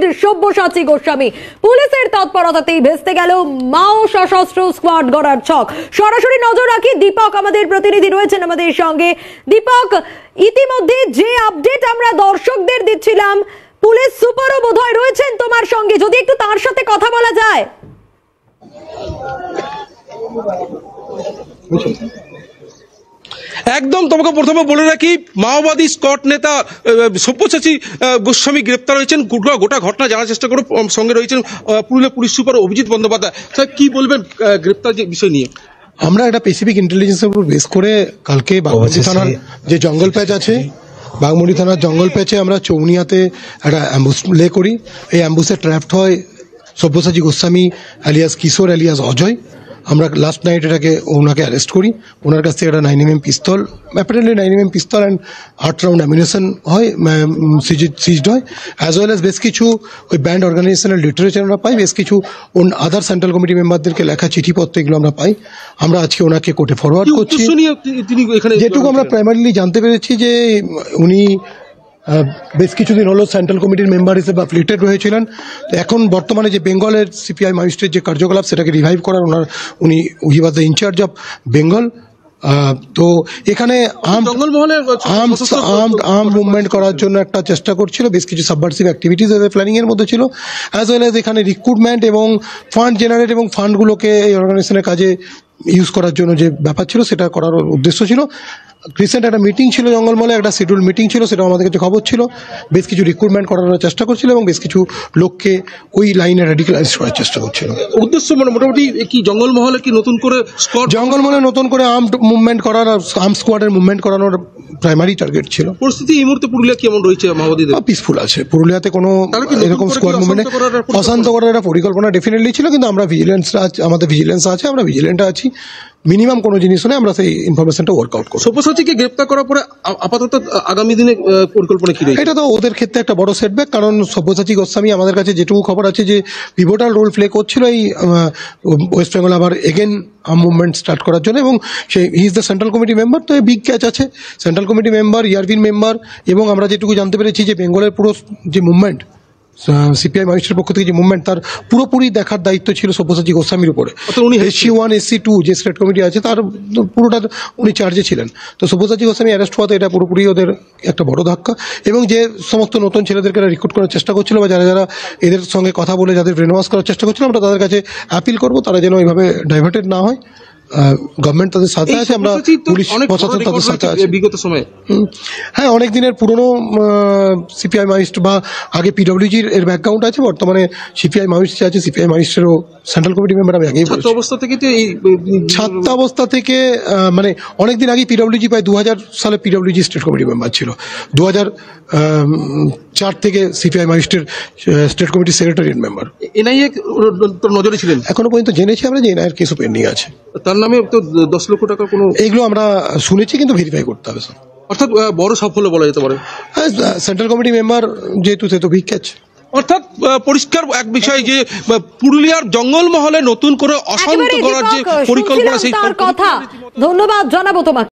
brigade Sabyasachi Goswami পুলিশের তৎপরতাতেই ভেস্তে গেল মাও সশস্ত্র স্কোয়াড গড়ার ছক সরাসরি নজর রাখি দীপক আমাদের প্রতিনিধি রয়েছেন আমাদের সঙ্গে দীপক ইতিমধ্যে যে আপডেট আমরা দর্শকদের দিচ্ছিলাম পুলিশ সুপারও বোধহয় রয়েছেন তোমার সঙ্গে যদি একটু তার সাথে কথা বলা যায় একদম তোমাকে প্রথমে বলে রাখি মাওবাদী স্কট নেতা সব্যসাচী গোস্বামী গ্রেপ্তার হয়েছেন গোটা গোটা ঘটনা জানার চেষ্টা করে সঙ্গে রয়েছেন Purulia police super Abhijit Bandyopadhyay sir কী বলবেন গ্রেপ্তার যে বিষয় নিয়ে আমরা একটা স্পেসিফিক ইন্টেলিজেন্সের উপর বেস করে কালকে বাগমুন্ডি আচ্ছা, থানার যে জঙ্গল প্যাচ আচ্ছা, আছে বাগমুন্ডি থানার জঙ্গল প্যাচে আমরা চৌনিয়াতে একটা অ্যাম্বুস লে করি এই অ্যাম্বুসে ট্র্যাপড হয় সব্যসাচী গোস্বামী অ্যালিয়াস কিশোর অ্যালিয়াস অজয় আমরা লাস্ট নাইট এটাকে ওনাকে অ্যারেস্ট করি ওনার কাছ থেকে একটা nine MM pistol apparently nine MM pistol and আট রাউন্ড অ্যামিনেশন হয় সিজড হয় অ্যাজ ওয়েল অ্যাজ বেশ কিছু ওই ব্যান্ড অর্গানাইজেশনের লিটারেচার আমরা পাই বেশ কিছু অন আদার সেন্ট্রাল কমিটি মেম্বারদেরকে লেখা চিঠিপত্র এগুলো আমরা পাই আমরা আজকে ওনাকে কোর্টে ফরওয়ার্ড করছি যেটুকু আমরা প্রাইমারিলি জানতে পেরেছি যে উনি বেশ কিছুদিন হলো সেন্ট্রাল কমিটির মেম্বার হিসেবে অ্যাফিলিটেড রয়েছিলেন তো এখন বর্তমানে যে বেঙ্গলের সিপিআই মাইস্টের যে কার্যকলাপ সেটাকে রিভাইভ করার ওনার উনি he was the in charge of Bengal তো এখানে আর্ম মুভমেন্ট করার জন্য একটা চেষ্টা করছিল বেশ কিছু সাবভার্সিভ অ্যাক্টিভিটিস প্ল্যানিং প্ল্যানিংয়ের মধ্যে ছিল অ্যাজ ওয়েল এখানে রিক্রুটমেন্ট এবং ফান্ড জেনারেট এবং ফান্ডগুলোকে এই অর্গানাইজেশনের কাজে ইউজ করার জন্য যে ব্যাপার ছিল সেটা করার উদ্দেশ্য ছিল রিসেন্ট একটা মিটিং ছিল জঙ্গলমলে একটা শিডিউল মিটিং ছিল সেটা আমাদের কাছে খবর ছিল বেশ কিছু রিক্রুটমেন্ট করার চেষ্টা করছিল এবং বেশ কিছু লোককে ওই লাইনে রেডিকালাইজ করার চেষ্টা করছিল উদ্দেশ্য মানে মোটামুটি কি জঙ্গলমহলে কি নতুন করে জঙ্গলমহলে নতুন করে আর্ম মুভমেন্ট করার আর্ম স্কোয়াডের মুভমেন্ট করানোর প্রাইমারি টার্গেট ছিল পরিস্থিতি এই মুহূর্তে পুরুলিয়া কেমন রয়েছে মাওবাদীদের পিসফুল আছে পুরুলিয়াতে কোনো এরকম স্কোয়ার মুভমেন্ট অশান্ত করার একটা পরিকল্পনা ডেফিনেটলি ছিল কিন্তু আমরা ভিজিলেন্সরা আমাদের ভিজিলেন্স আছে আমরা ভিজিলেন্ট আছি মিনিমাম কোনো জিনিস হলে আমরা সেই ইনফরমেশনটা ওয়ার্কআউট করব সব্যসাচীকে গ্রেপ্তার করার পরে আপাতত আগামী দিনে পরিকল্পনা কি এটা তো ওদের ক্ষেত্রে একটা বড় সেটব্যাক কারণ সব্যসাচী গোস্বামী আমাদের কাছে যেটুকু খবর আছে যে পিভোটাল রোল প্লে করছিল এই ওয়েস্ট বেঙ্গল আবার এগেন মুভমেন্ট স্টার্ট করার জন্য এবং সেই is the central committee member তো বিগ ক্যাচ আছে সেন্ট্রাল কমিটি মেম্বার ইয়ারভিন মেম্বার এবং আমরা যেটুকু জানতে পেরেছি যে বেঙ্গলের পুরো যে মুভমেন্ট সিপিআই মানুষের পক্ষ থেকে যে মুভমেন্ট তার পুরোপুরি দেখার দায়িত্ব ছিল সব্যসাচী গোস্বামীর উপরে উনি এসি ওয়ান এসি টু যে স্টেট কমিটি আছে তার পুরোটা উনি চার্জে ছিলেন তো সব্যসাচী গোস্বামী অ্যারেস্ট হওয়াতে এটা পুরোপুরি ওদের একটা বড় ধাক্কা এবং যে সমস্ত নতুন ছেলেদেরকে রিক্রুট করার চেষ্টা করছিল বা যারা যারা এদের সঙ্গে কথা বলে যাদের ব্রেনওয়াশ করার চেষ্টা করছিল আমরা তাদের কাছে অ্যাপিল করবো তারা যেন এইভাবে ডাইভার্টেড না হয় গভর্নমেন্ট তাদের সাথে আছে আমরা পুলিশ প্রশাসন তাদের সাথে আছে বিগত সময়ে হ্যাঁ অনেক দিনের পুরনো সিপিআই মাইস্ট বা আগে পিডব্লিউজির এর ব্যাকগ্রাউন্ড আছে বর্তমানে সিপিআই মাইস্ট আছে সিপিআই মাইস্টেরও সেন্ট্রাল কমিটি মেম্বার আমি আগেই ছাত্র অবস্থা থেকে তো এই ছাত্রাবস্থা থেকে মানে অনেক দিন আগে পিডব্লিউজি প্রায় দু সালে পিডব্লিউজি স্টেট কমিটি মেম্বার ছিল দু চার থেকে সিপিআই মাইস্টের state committee secretariat member NIA নজরে ছিলেন এখনো পর্যন্ত জেনেছি আমরা যে এনআইএর কেসও পেন্ডিং আছে তার নামে তো দশ লক্ষ টাকা কোনো এইগুলো আমরা শুনেছি কিন্তু ভেরিফাই করতে হবে স্যার অর্থাৎ বড় সাফল্য বলা যেতে পারে সেন্ট্রাল কমিটি মেম্বার যেহেতু সে তো ভিক্ষাচ অর্থাৎ পরিষ্কার এক বিষয় যে পুরুলিয়ার জঙ্গলমহলে নতুন করে অশান্ত করার যে পরিকল্পনা সেই কথা ধন্যবাদ জানাবো তোমাকে